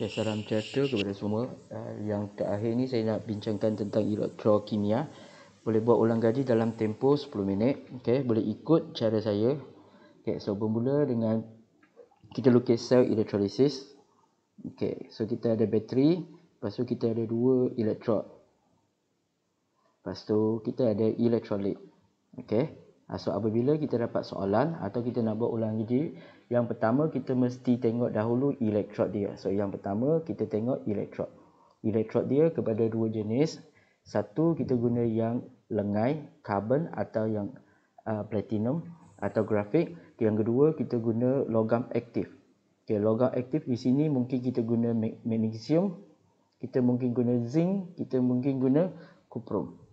Okay, salam sejahtera kepada semua. Eh, yang terakhir ni saya nak bincangkan tentang elektrokimia. Boleh buat ulang gaji dalam tempoh 10 minit. Okay, boleh ikut cara saya. Okay, so bermula dengan kita lukis sel elektrolisis. Okay, so kita ada bateri. Lepas tu kita ada dua elektrod. Lepas tu kita ada elektrolit. Okay. Ah, so apabila kita dapat soalan atau kita nak buat ulang uji, yang pertama kita mesti tengok dahulu elektrod dia. So yang pertama kita tengok elektrod. Elektrod dia kepada dua jenis. Satu kita guna yang lengai karbon atau yang uh, platinum atau grafik. Yang kedua kita guna logam aktif. Okay, logam aktif di sini mungkin kita guna magnesium, kita mungkin guna zinc, kita mungkin guna kuprum.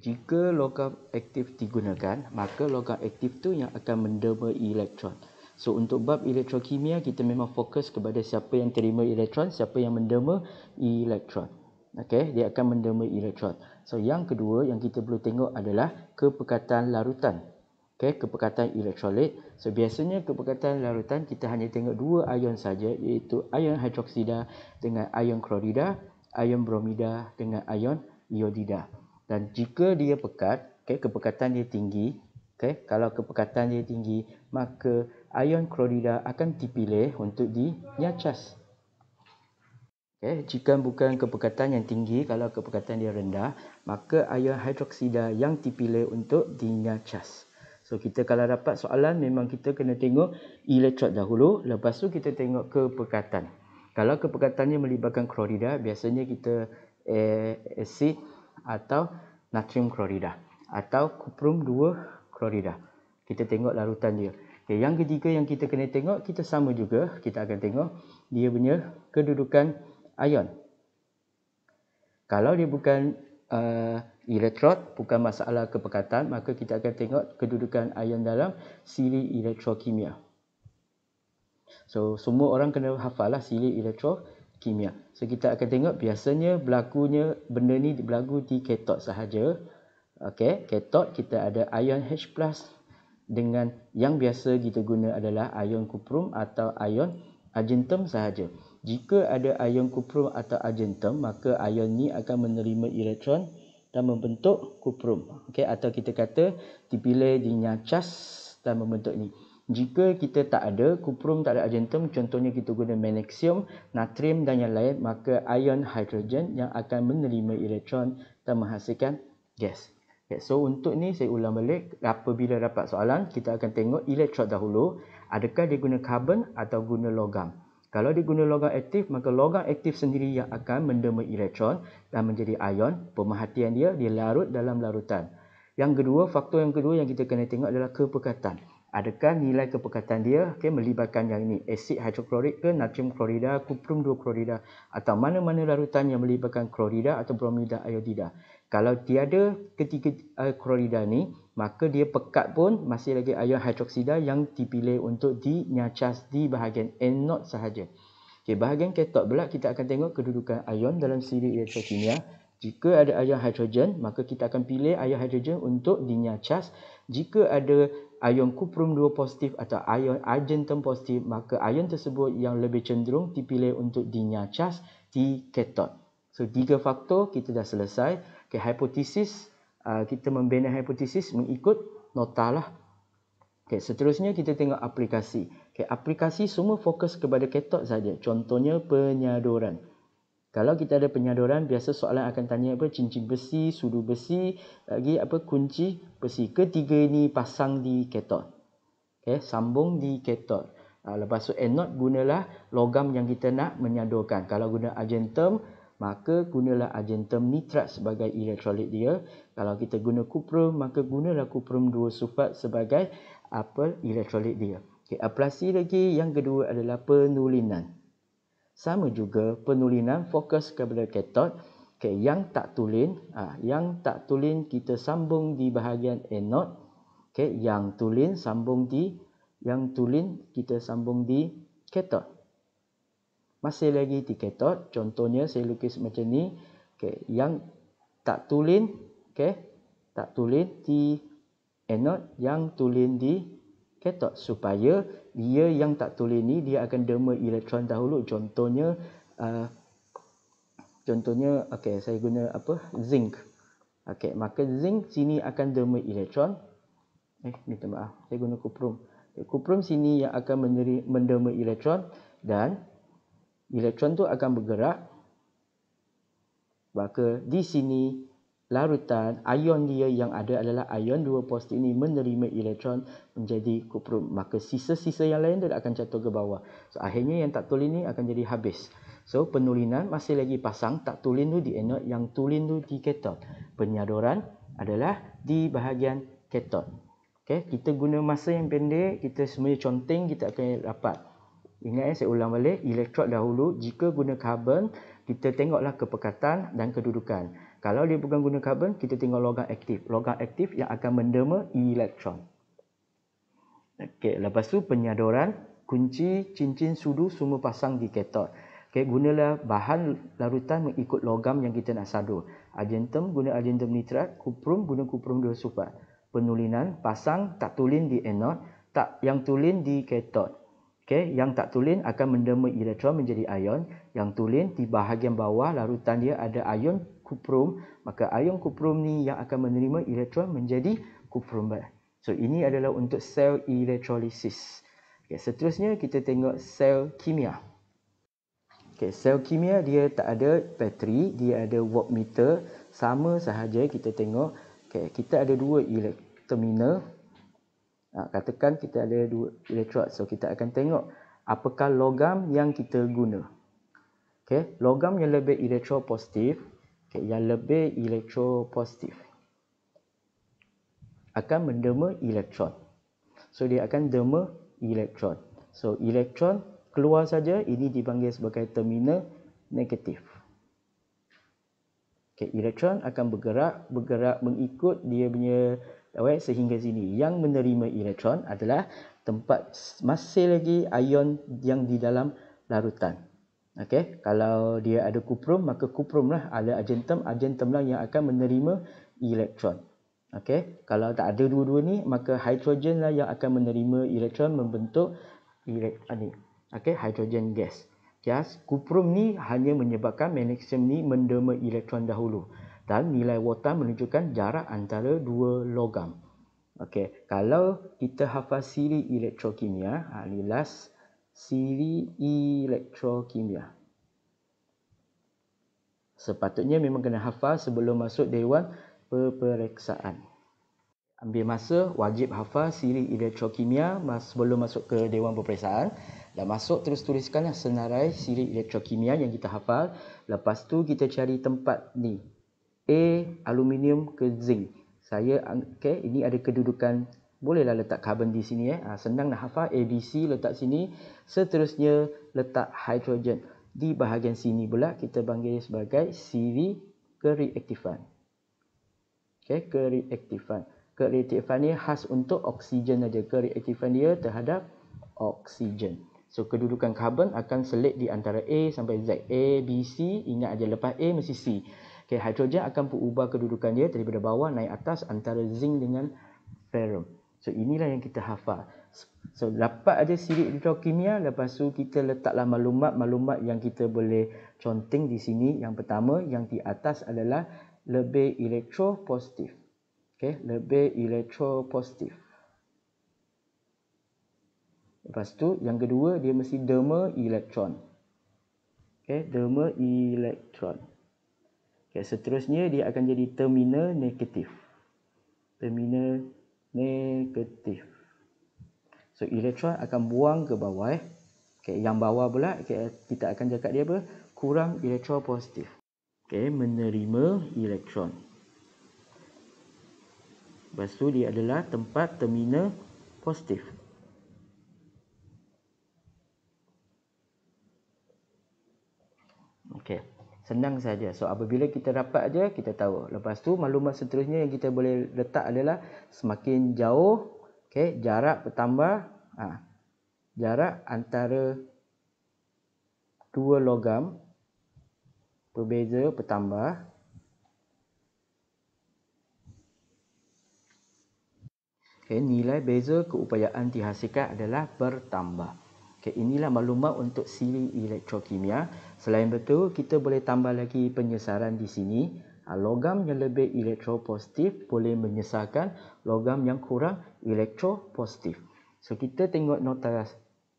jika logam aktif digunakan, maka logam aktif tu yang akan menderma elektron. So untuk bab elektrokimia kita memang fokus kepada siapa yang terima elektron, siapa yang menderma elektron. Okey, dia akan menderma elektron. So yang kedua yang kita perlu tengok adalah kepekatan larutan. Okey, kepekatan elektrolit. So biasanya kepekatan larutan kita hanya tengok dua ion saja iaitu ion hidroksida dengan ion klorida, ion bromida dengan ion iodida dan jika dia pekat okey kepekatan dia tinggi okey kalau kepekatan dia tinggi maka ion klorida akan dipilih untuk dinyacas okey jika bukan kepekatan yang tinggi kalau kepekatan dia rendah maka ion hidroksida yang dipilih untuk dinyacas So kita kalau dapat soalan memang kita kena tengok elektrod dahulu lepas tu kita tengok kepekatan. Kalau kepekatannya melibatkan klorida biasanya kita eh, acid atau natrium klorida atau kuprum 2 klorida. Kita tengok larutan dia. Okay, yang ketiga yang kita kena tengok, kita sama juga. Kita akan tengok dia punya kedudukan ion. Kalau dia bukan uh, eh, elektrod, bukan masalah kepekatan, maka kita akan tengok kedudukan ion dalam sili elektrokimia. So, semua orang kena hafal lah siri elektrokimia kimia. So kita akan tengok biasanya berlakunya benda ni berlaku di ketod sahaja. Okey, ketod kita ada ion H+ dengan yang biasa kita guna adalah ion kuprum atau ion argentum sahaja. Jika ada ion kuprum atau argentum, maka ion ni akan menerima elektron dan membentuk kuprum. Okey, atau kita kata dipilih dinyacas dan membentuk ni. Jika kita tak ada kuprum tak ada argentum contohnya kita guna magnesium, natrium dan yang lain maka ion hidrogen yang akan menerima elektron dan menghasilkan gas. Okay, so untuk ni saya ulang balik apabila dapat soalan kita akan tengok elektrod dahulu adakah dia guna karbon atau guna logam. Kalau dia guna logam aktif maka logam aktif sendiri yang akan menderma elektron dan menjadi ion. Pemerhatian dia dia larut dalam larutan. Yang kedua, faktor yang kedua yang kita kena tengok adalah kepekatan adakah nilai kepekatan dia okay, melibatkan yang ini asid hidroklorik ke natrium klorida kuprum 2 klorida atau mana-mana larutan yang melibatkan klorida atau bromida iodida kalau tiada ketiga uh, eh, klorida ni maka dia pekat pun masih lagi ion hidroksida yang dipilih untuk dinyacas di bahagian anode sahaja okay, bahagian ketot pula kita akan tengok kedudukan ion dalam siri elektrokimia jika ada ion hidrogen maka kita akan pilih ion hidrogen untuk dinyacas jika ada ion kuprum 2 positif atau ion argentum positif, maka ion tersebut yang lebih cenderung dipilih untuk dinyacas di keton. So, tiga faktor kita dah selesai. Okay, hipotesis, uh, kita membina hipotesis mengikut nota lah. Okay, seterusnya kita tengok aplikasi. Okay, aplikasi semua fokus kepada ketot saja. Contohnya penyadoran. Kalau kita ada penyadaran, biasa soalan akan tanya apa cincin besi, sudu besi, lagi apa kunci besi. Ketiga ini pasang di ketot. Okay, sambung di ketot. Ah, lepas tu anode gunalah logam yang kita nak menyadurkan. Kalau guna argentum, maka gunalah argentum nitrat sebagai elektrolit dia. Kalau kita guna kuprum, maka gunalah kuprum 2 sulfat sebagai apa elektrolit dia. Okay, aplasi lagi yang kedua adalah penulinan sama juga penulinan fokus kepada ketod okay, yang tak tulen ah yang tak tulen kita sambung di bahagian enot. okay, yang tulen sambung di yang tulen kita sambung di ketod masih lagi di ketod contohnya saya lukis macam ni okay, yang tak tulen okay, tak tulen di enot. yang tulen di ketok supaya dia yang tak tulen ni dia akan derma elektron dahulu contohnya uh, contohnya okey saya guna apa zinc okey maka zinc sini akan derma elektron eh minta maaf saya guna kuprum okay, kuprum sini yang akan meneri, menderma elektron dan elektron tu akan bergerak maka di sini larutan ion dia yang ada adalah ion dua positif ini menerima elektron menjadi kuprum maka sisa-sisa yang lain dia akan jatuh ke bawah so akhirnya yang tak tulen ni akan jadi habis so penulinan masih lagi pasang tak tulen tu di anode yang tulen tu di katod penyadoran adalah di bahagian katod okey kita guna masa yang pendek kita semuanya conteng kita akan dapat ingat ya, saya ulang balik elektrod dahulu jika guna karbon kita tengoklah kepekatan dan kedudukan kalau dia bukan guna karbon, kita tinggal logam aktif. Logam aktif yang akan menderma elektron. Okey, lepas tu penyadoran, kunci, cincin, sudu semua pasang di ketot. Okey, gunalah bahan larutan mengikut logam yang kita nak sadur. Argentum guna argentum nitrat, kuprum guna kuprum dua disulfat. Penulinan pasang tak tulin di anod, tak yang tulin di ketot. Okay, yang tak tulen akan menderma elektron menjadi ion, yang tulen di bahagian bawah larutan dia ada ion kuprum, maka ion kuprum ni yang akan menerima elektron menjadi kuprum bar. So ini adalah untuk sel elektrolisis. Okay, seterusnya kita tengok sel kimia. Okay, sel kimia dia tak ada bateri, dia ada wattmeter. Sama sahaja kita tengok, okay, kita ada dua terminal. Ha, katakan kita ada dua elektrod. So kita akan tengok apakah logam yang kita guna. Okay, logam yang lebih elektropositif okay, yang lebih elektropositif akan menderma elektron. So dia akan derma elektron. So elektron keluar saja ini dipanggil sebagai terminal negatif. Okay, elektron akan bergerak bergerak mengikut dia punya okay, sehingga sini. Yang menerima elektron adalah tempat masih lagi ion yang di dalam larutan. Okey, kalau dia ada kuprum maka kuprumlah ada argentum, argentumlah yang akan menerima elektron. Okey, kalau tak ada dua-dua ni maka hidrogenlah yang akan menerima elektron membentuk elektron ni. Okey, hidrogen gas. Gas kuprum ni hanya menyebabkan magnesium ni menderma elektron dahulu dan nilai wattan menunjukkan jarak antara dua logam. Okey, kalau kita hafal siri elektrokimia, ha, ni last siri elektrokimia. Sepatutnya memang kena hafal sebelum masuk dewan peperiksaan. Ambil masa wajib hafal siri elektrokimia sebelum masuk ke dewan peperiksaan. Dah masuk terus tuliskanlah senarai siri elektrokimia yang kita hafal. Lepas tu kita cari tempat ni. A aluminium ke zinc. Saya okay, ini ada kedudukan bolehlah letak karbon di sini eh. Ha, senang nak hafal ABC letak sini. Seterusnya letak hidrogen di bahagian sini pula kita panggil sebagai CV kereaktifan. Okay, kereaktifan. Kereaktifan ni khas untuk oksigen saja Kereaktifan dia terhadap oksigen. So kedudukan karbon akan selit di antara A sampai Z. A, B, C, ingat aja lepas A mesti C. Okay, hidrogen akan berubah kedudukan dia daripada bawah naik atas antara zinc dengan ferrum. So inilah yang kita hafal. So dapat aja sirik hidrokimia lepas tu kita letaklah maklumat-maklumat yang kita boleh conteng di sini. Yang pertama yang di atas adalah lebih elektro positif. Okey, lebih elektro positif. Lepas tu yang kedua dia mesti derma elektron. Okey, derma elektron. Okey, seterusnya dia akan jadi terminal negatif. Terminal negatif. So elektron akan buang ke bawah. Eh. Okay, yang bawah pula okay, kita akan jaga dia apa? Kurang elektron positif. Okay, menerima elektron. Lepas tu dia adalah tempat terminal positif. Okay. Senang saja. So apabila kita dapat aja, kita tahu. Lepas tu maklumat seterusnya yang kita boleh letak adalah semakin jauh, okey, jarak bertambah, ha, jarak antara dua logam berbeza bertambah. Okey, nilai beza keupayaan dihasilkan adalah bertambah. Okay, inilah maklumat untuk siri elektrokimia. Selain itu, kita boleh tambah lagi penyesaran di sini. Ah, logam yang lebih elektropositif boleh menyesarkan logam yang kurang elektropositif. So, kita tengok nota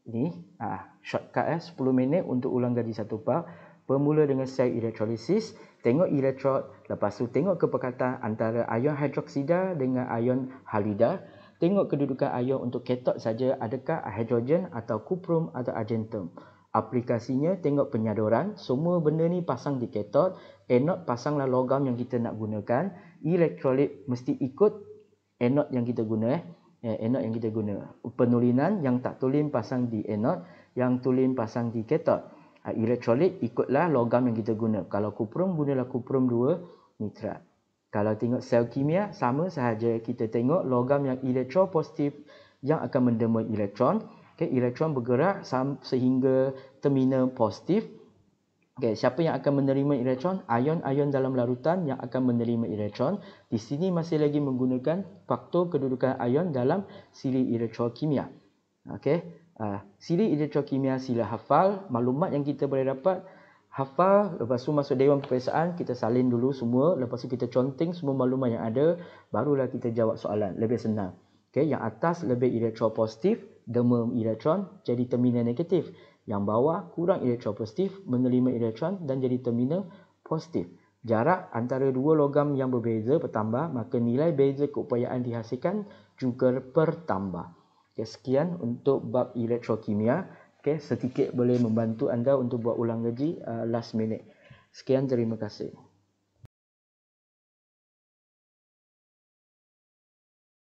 ni. Ah, shortcut eh, 10 minit untuk ulang gaji satu part. Bermula dengan sel elektrolisis. Tengok elektrod. Lepas tu tengok kepekatan antara ion hidroksida dengan ion halida. Tengok kedudukan ion untuk ketot saja adakah hidrogen atau kuprum atau argentum. Aplikasinya tengok penyadaran. semua benda ni pasang di ketot, anod pasanglah logam yang kita nak gunakan, elektrolit mesti ikut anod yang kita guna eh. anod eh, yang kita guna. Penulinan yang tak tulen pasang di anod, yang tulen pasang di ketot. Ah, elektrolit ikutlah logam yang kita guna. Kalau kuprum gunalah kuprum 2 nitrat. Kalau tengok sel kimia, sama sahaja kita tengok logam yang elektropositif yang akan menderma elektron. Okay, elektron bergerak sehingga terminal positif. Okay, siapa yang akan menerima elektron? Ion-ion dalam larutan yang akan menerima elektron. Di sini masih lagi menggunakan faktor kedudukan ion dalam siri elektrokimia. Okay. Uh, ah, siri elektrokimia sila hafal. Maklumat yang kita boleh dapat adalah hafal lepas tu masuk dewan peperiksaan kita salin dulu semua lepas tu kita conteng semua maklumat yang ada barulah kita jawab soalan lebih senang okey yang atas lebih elektropositif, positif derma elektron jadi terminal negatif yang bawah kurang elektropositif, menerima elektron dan jadi terminal positif jarak antara dua logam yang berbeza bertambah maka nilai beza keupayaan dihasilkan juga bertambah okay, sekian untuk bab elektrokimia okay, sedikit boleh membantu anda untuk buat ulang gaji uh, last minute. Sekian, terima kasih.